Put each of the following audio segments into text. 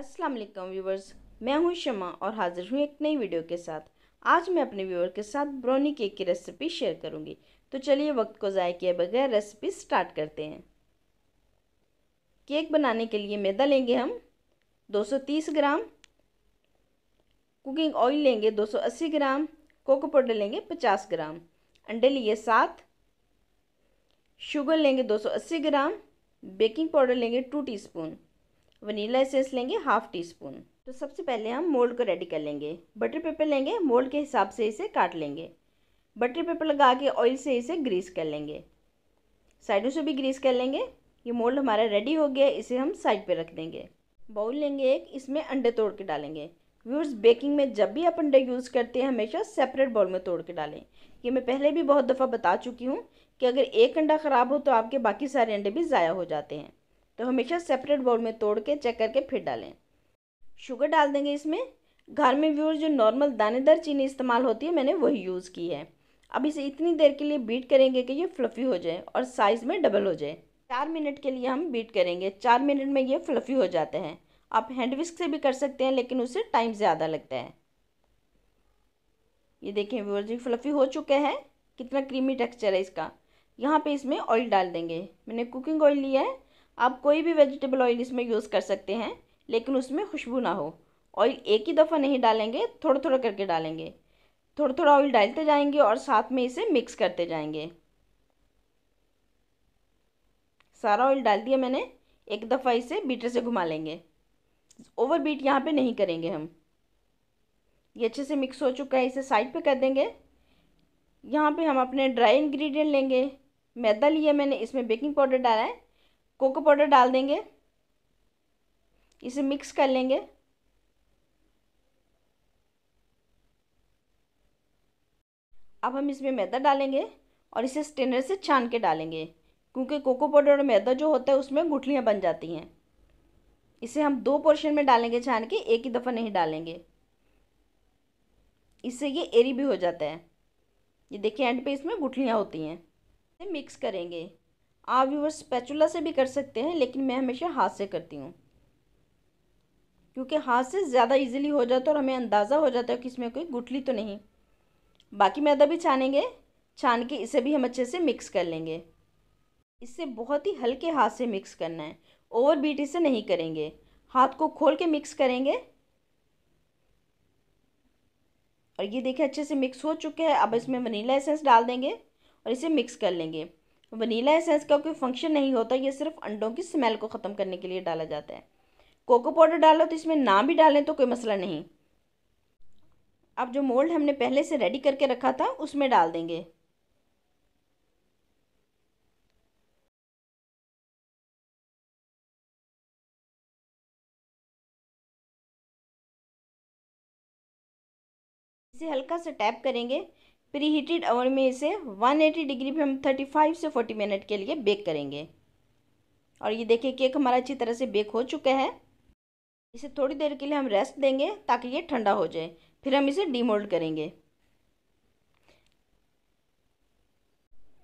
अस्सलाम वालेकुम व्यूवर्स मैं हूं शमा और हाज़िर हूं एक नई वीडियो के साथ आज मैं अपने व्यूवर के साथ ब्राउनी केक की रेसिपी शेयर करूंगी तो चलिए वक्त को ज़ाय किए बगैर रेसिपी स्टार्ट करते हैं केक बनाने के लिए मैदा लेंगे हम 230 ग्राम कुकिंग ऑयल लेंगे 280 ग्राम कोको पाउडर लेंगे 50 ग्राम अंडे लिए सात शुगर लेंगे 280 ग्राम बेकिंग पाउडर लेंगे टू टीस्पून वनीला एसेंस लेंगे हाफ टी स्पून तो सबसे पहले हम मोल्ड को रेडी कर लेंगे बटर पेपर लेंगे मोल्ड के हिसाब से इसे काट लेंगे बटर पेपर लगा के ऑयल से इसे ग्रीस कर लेंगे साइडों से भी ग्रीस कर लेंगे ये मोल्ड हमारा रेडी हो गया इसे हम साइड पे रख देंगे बाउल लेंगे एक इसमें अंडे तोड़ के डालेंगे व्यूर्स बेकिंग में जब भी आप अंडे यूज़ करते हैं हमेशा सेपरेट बाउल में तोड़ के डालें ये मैं पहले भी बहुत दफ़ा बता चुकी हूँ कि अगर एक अंडा ख़राब हो तो आपके बाकी सारे अंडे भी ज़ाया हो जाते हैं तो हमेशा सेपरेट बाउल में तोड़ के चेक करके फिर डालें शुगर डाल देंगे इसमें घर में व्यूअर्स जो नॉर्मल दानेदार चीनी इस्तेमाल होती है मैंने वही यूज़ की है अब इसे इतनी देर के लिए बीट करेंगे कि ये फ्लफ़ी हो जाए और साइज़ में डबल हो जाए चार मिनट के लिए हम बीट करेंगे चार मिनट में ये फ्लफ़ी हो जाते हैं आप हैंड विस्क से भी कर सकते हैं लेकिन उससे टाइम ज़्यादा लगता है ये देखें व्यूअर जी फ्लफ़ी हो चुके हैं कितना क्रीमी टेक्सचर है इसका यहाँ पे इसमें ऑयल डाल देंगे मैंने कुकिंग ऑयल लिया है आप कोई भी वेजिटेबल ऑयल इसमें यूज़ कर सकते हैं लेकिन उसमें खुशबू ना हो ऑयल एक ही दफ़ा नहीं डालेंगे थोड़ा थोड़ा करके डालेंगे थोड़ा थोड़ा ऑयल डालते जाएंगे और साथ में इसे मिक्स करते जाएंगे सारा ऑयल डाल दिया मैंने एक दफ़ा इसे बीटर से घुमा लेंगे ओवर बीट यहाँ पर नहीं करेंगे हम ये अच्छे से मिक्स हो चुका है इसे साइड पर कर देंगे यहाँ पर हम अपने ड्राई इन्ग्रीडियंट लेंगे मैदा लिया मैंने इसमें बेकिंग पाउडर डाला है कोको पाउडर डाल देंगे इसे मिक्स कर लेंगे अब हम इसमें मैदा डालेंगे और इसे स्टेनर से छान के डालेंगे क्योंकि कोको पाउडर और मैदा जो होता है उसमें गुठलियाँ बन जाती हैं इसे हम दो पोर्शन में डालेंगे छान के एक ही दफ़ा नहीं डालेंगे इससे ये एरी भी हो जाता है ये देखिए एंड पे इसमें गुठलियाँ होती हैं मिक्स करेंगे आप व्यूवर्स स्पैचुला से भी कर सकते हैं लेकिन मैं हमेशा हाथ से करती हूँ क्योंकि हाथ से ज़्यादा इजीली हो जाता है और हमें अंदाज़ा हो जाता है कि इसमें कोई गुठली तो नहीं बाकी मैदा भी छानेंगे छान के इसे भी हम अच्छे से मिक्स कर लेंगे इसे बहुत ही हल्के हाथ से मिक्स करना है ओवर बीट इसे नहीं करेंगे हाथ को खोल के मिक्स करेंगे और ये देखिए अच्छे से मिक्स हो चुके हैं अब इसमें वनीला एसेंस डाल देंगे और इसे मिक्स कर लेंगे वनीला एसेंस का कोई फंक्शन नहीं होता ये सिर्फ अंडों की स्मेल को ख़त्म करने के लिए डाला जाता है कोको पाउडर डालो तो इसमें ना भी डालें तो कोई मसला नहीं अब जो मोल्ड हमने पहले से रेडी करके रखा था उसमें डाल देंगे इसे हल्का सा टैप करेंगे प्री हीटेड ओवन में इसे 180 डिग्री पे हम 35 से 40 मिनट के लिए बेक करेंगे और ये देखिए केक हमारा अच्छी तरह से बेक हो चुका है इसे थोड़ी देर के लिए हम रेस्ट देंगे ताकि ये ठंडा हो जाए फिर हम इसे डीमोल्ड करेंगे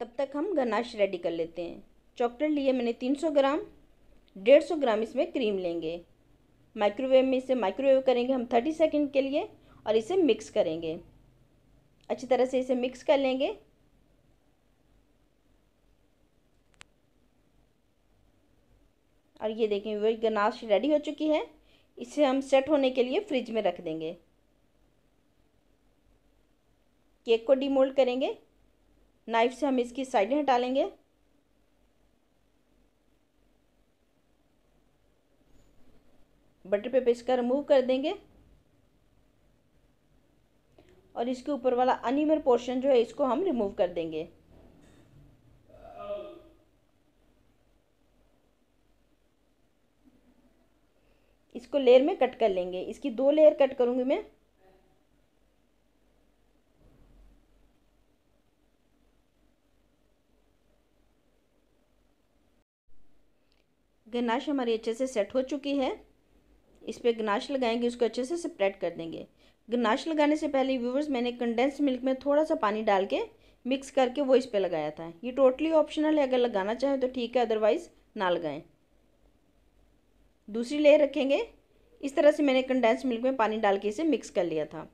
तब तक हम गनाश रेडी कर लेते हैं चॉकलेट लिए मैंने 300 ग्राम 150 ग्राम इसमें क्रीम लेंगे माइक्रोवेव में इसे माइक्रोवेव करेंगे हम 30 सेकंड के लिए और इसे मिक्स करेंगे अच्छी तरह से इसे मिक्स कर लेंगे और ये देखें वो गनाश रेडी हो चुकी है इसे हम सेट होने के लिए फ्रिज में रख देंगे केक को डीमोल्ड करेंगे नाइफ से हम इसकी साइडें हटा लेंगे बटर पेपर इसका रिमूव कर देंगे और इसके ऊपर वाला अनिमर पोर्शन जो है इसको हम रिमूव कर देंगे इसको लेयर में कट कर लेंगे इसकी दो लेयर कट करूंगी मैं गनाश हमारी अच्छे से सेट हो चुकी है इस पर गनाश लगाएंगे उसको अच्छे से स्प्रेड कर देंगे गनाश लगाने से पहले व्यूवर्स मैंने कंडेंस मिल्क में थोड़ा सा पानी डाल के मिक्स करके वो इस पर लगाया था ये टोटली ऑप्शनल है अगर लगाना चाहें तो ठीक है अदरवाइज़ ना लगाएं दूसरी लेयर रखेंगे इस तरह से मैंने कंडेंस मिल्क में पानी डाल के इसे मिक्स कर लिया था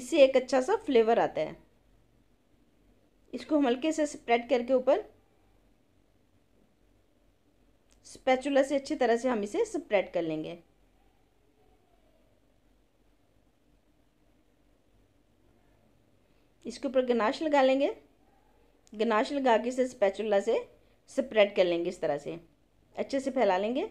इससे एक अच्छा सा फ्लेवर आता है इसको हम हल्के से स्प्रेड करके ऊपर स्पैचुला से अच्छी तरह से हम इसे स्प्रेड कर लेंगे इसके ऊपर गनाश लगा लेंगे गनाश लगा के इसे स्पैचुला से स्प्रेड कर लेंगे इस तरह से अच्छे से फैला लेंगे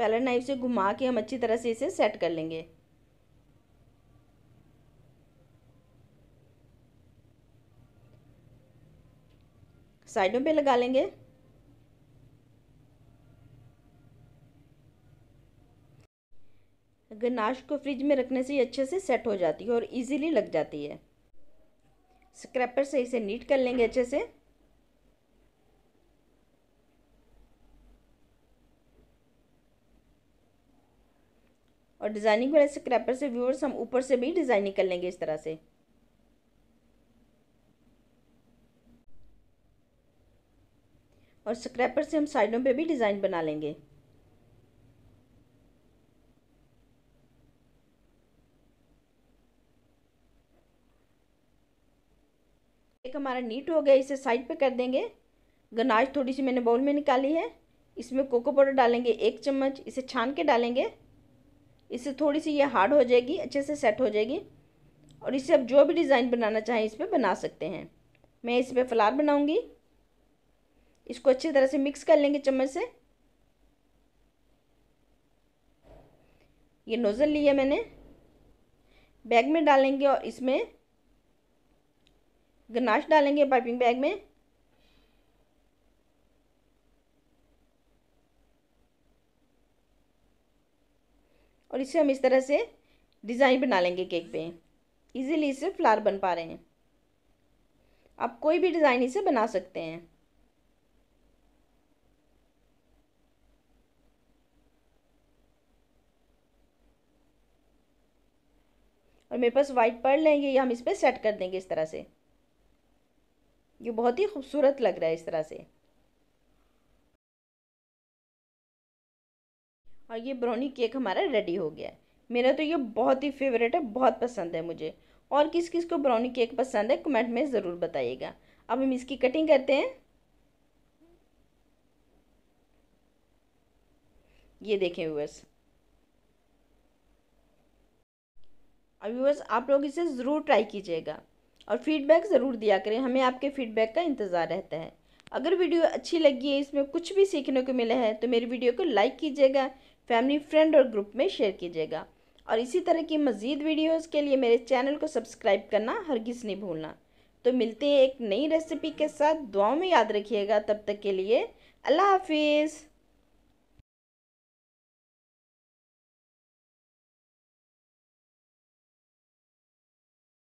पहले नाइफ से घुमा के हम अच्छी तरह से इसे सेट कर लेंगे साइडों पे लगा लेंगे गनाश को फ्रिज में रखने से ये अच्छे से सेट हो जाती है और इजीली लग जाती है स्क्रैपर से इसे नीट कर लेंगे अच्छे से और डिज़ाइनिंग वाले स्क्रैपर से व्यूअर्स हम ऊपर से भी डिज़ाइनिंग कर लेंगे इस तरह से और स्क्रैपर से हम साइडों पे भी डिज़ाइन बना लेंगे एक हमारा नीट हो गया इसे साइड पे कर देंगे गनाज थोड़ी सी मैंने बाउल में निकाली है इसमें कोको पाउडर डालेंगे एक चम्मच इसे छान के डालेंगे इससे थोड़ी सी ये हार्ड हो जाएगी अच्छे से सेट हो जाएगी और इसे आप जो भी डिज़ाइन बनाना चाहें इस पर बना सकते हैं मैं इस पर फ्लार बनाऊँगी इसको अच्छी तरह से मिक्स कर लेंगे चम्मच से ये नोज़ल लिया मैंने बैग में डालेंगे और इसमें गनाश डालेंगे पाइपिंग बैग में और इसे हम इस तरह से डिज़ाइन बना लेंगे केक पे इजीली इसे फ्लावर बन पा रहे हैं आप कोई भी डिज़ाइन इसे बना सकते हैं और मेरे पास वाइट पर्ल है ये हम इस पर सेट कर देंगे इस तरह से ये बहुत ही खूबसूरत लग रहा है इस तरह से और ये ब्राउनी केक हमारा रेडी हो गया है मेरा तो ये बहुत ही फेवरेट है बहुत पसंद है मुझे और किस किस को ब्राउनी केक पसंद है कमेंट में ज़रूर बताइएगा अब हम इसकी कटिंग करते हैं ये देखें व्यूअर्स व्यूअर्स आप लोग इसे ज़रूर ट्राई कीजिएगा और फीडबैक ज़रूर दिया करें हमें आपके फीडबैक का इंतज़ार रहता है अगर वीडियो अच्छी लगी है इसमें कुछ भी सीखने को मिला है तो मेरी वीडियो को लाइक कीजिएगा फैमिली फ्रेंड और ग्रुप में शेयर कीजिएगा और इसी तरह की मज़ीद वीडियोज़ के लिए मेरे चैनल को सब्सक्राइब करना हरगिज़ नहीं भूलना तो मिलते हैं एक नई रेसिपी के साथ दुआओं में याद रखिएगा तब तक के लिए अल्लाह हाफिज़